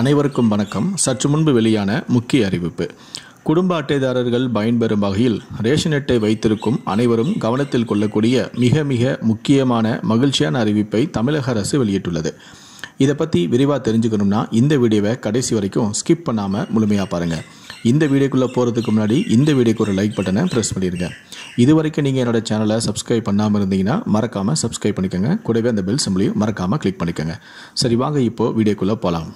அனைவருக்கும் வணக்கம் சற்று முன்பு வெளியான முக்கிய அறிவிப்பு குடும்ப அட்டைதாரர்கள் பயன்பெறும் வகையில் ரேஷன் அட்டை வைத்திருக்கும் அனைவரும் கவனத்தில் கொள்ளக்கூடிய மிக மிக முக்கியமான மகிழ்ச்சியான அறிவிப்பை தமிழக அரசு வெளியிட்டுள்ளது இதை பற்றி விரிவாக தெரிஞ்சுக்கணும்னா இந்த வீடியோவை கடைசி வரைக்கும் ஸ்கிப் பண்ணாமல் முழுமையாக பாருங்கள் இந்த வீடியோக்குள்ளே போகிறதுக்கு முன்னாடி இந்த வீடியோக்கு ஒரு லைக் பட்டனை ப்ரெஸ் பண்ணிடுங்க இது வரைக்கும் நீங்கள் என்னோடய சேனலை சப்ஸ்கிரைப் பண்ணாமல் இருந்தீங்கன்னா மறக்காமல் சப்ஸ்கிரைப் பண்ணிக்கோங்க கூடவே அந்த பெல் சிம்பிளையும் மறக்காமல் கிளிக் பண்ணிக்கோங்க சரி வாங்க இப்போது வீடியோக்குள்ளே போகலாம்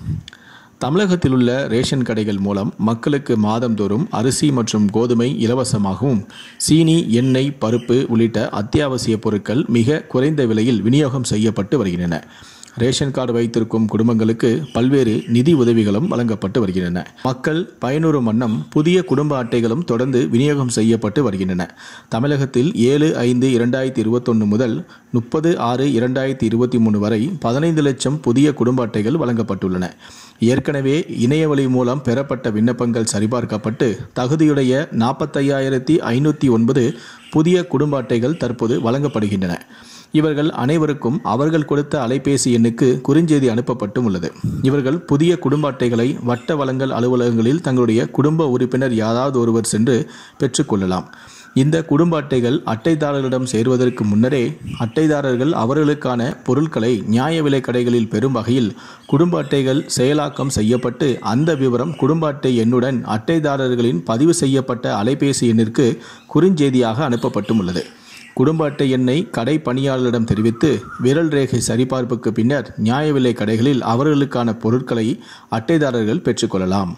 தமிழகத்தில் உள்ள ரேஷன் கடைகள் மூலம் மக்களுக்கு மாதந்தோறும் அரிசி மற்றும் கோதுமை இலவசமாகவும் சீனி எண்ணெய் பருப்பு உள்ளிட்ட அத்தியாவசிய பொருட்கள் மிக குறைந்த விலையில் விநியோகம் செய்யப்பட்டு வருகின்றன ரேஷன் கார்டு வைத்திருக்கும் குடும்பங்களுக்கு பல்வேறு நிதி உதவிகளும் வழங்கப்பட்டு வருகின்றன மக்கள் பயனுறும் வண்ணம் புதிய குடும்ப அட்டைகளும் தொடர்ந்து விநியோகம் செய்யப்பட்டு வருகின்றன தமிழகத்தில் ஏழு ஐந்து இரண்டாயிரத்தி இருபத்தொன்று முதல் முப்பது ஆறு இரண்டாயிரத்தி இருபத்தி மூணு வரை பதினைந்து லட்சம் புதிய குடும்ப அட்டைகள் வழங்கப்பட்டுள்ளன ஏற்கனவே இணையவழி மூலம் பெறப்பட்ட விண்ணப்பங்கள் சரிபார்க்கப்பட்டு தகுதியுடைய நாற்பத்தையாயிரத்தி ஐநூற்றி ஒன்பது புதிய குடும்ப அட்டைகள் தற்போது வழங்கப்படுகின்றன இவர்கள் அனைவருக்கும் அவர்கள் கொடுத்த அலைபேசி எண்ணுக்கு குறுஞ்செய்தி அனுப்பப்பட்டும் உள்ளது இவர்கள் புதிய குடும்ப அட்டைகளை வட்ட வளங்கள் அலுவலகங்களில் தங்களுடைய குடும்ப உறுப்பினர் யாராவது ஒருவர் சென்று பெற்றுக்கொள்ளலாம் இந்த குடும்ப அட்டைகள் அட்டைதாரர்களிடம் சேருவதற்கு முன்னரே அட்டைதாரர்கள் அவர்களுக்கான பொருட்களை நியாய விலை கடைகளில் பெறும் வகையில் குடும்ப அட்டைகள் செயலாக்கம் செய்யப்பட்டு அந்த விவரம் குடும்ப அட்டை எண்ணுடன் அட்டைதாரர்களின் பதிவு செய்யப்பட்ட அலைபேசி எண்ணிற்கு குறுஞ்செய்தியாக அனுப்பப்பட்டும் உள்ளது குடும்ப அட்டை எண்ணை கடை பணியாளரிடம் தெரிவித்து விரல் ரேகை சரிபார்ப்புக்கு பின்னர் நியாய விலை கடைகளில் அவர்களுக்கான பொருட்களை அட்டைதாரர்கள் பெற்றுக்கொள்ளலாம்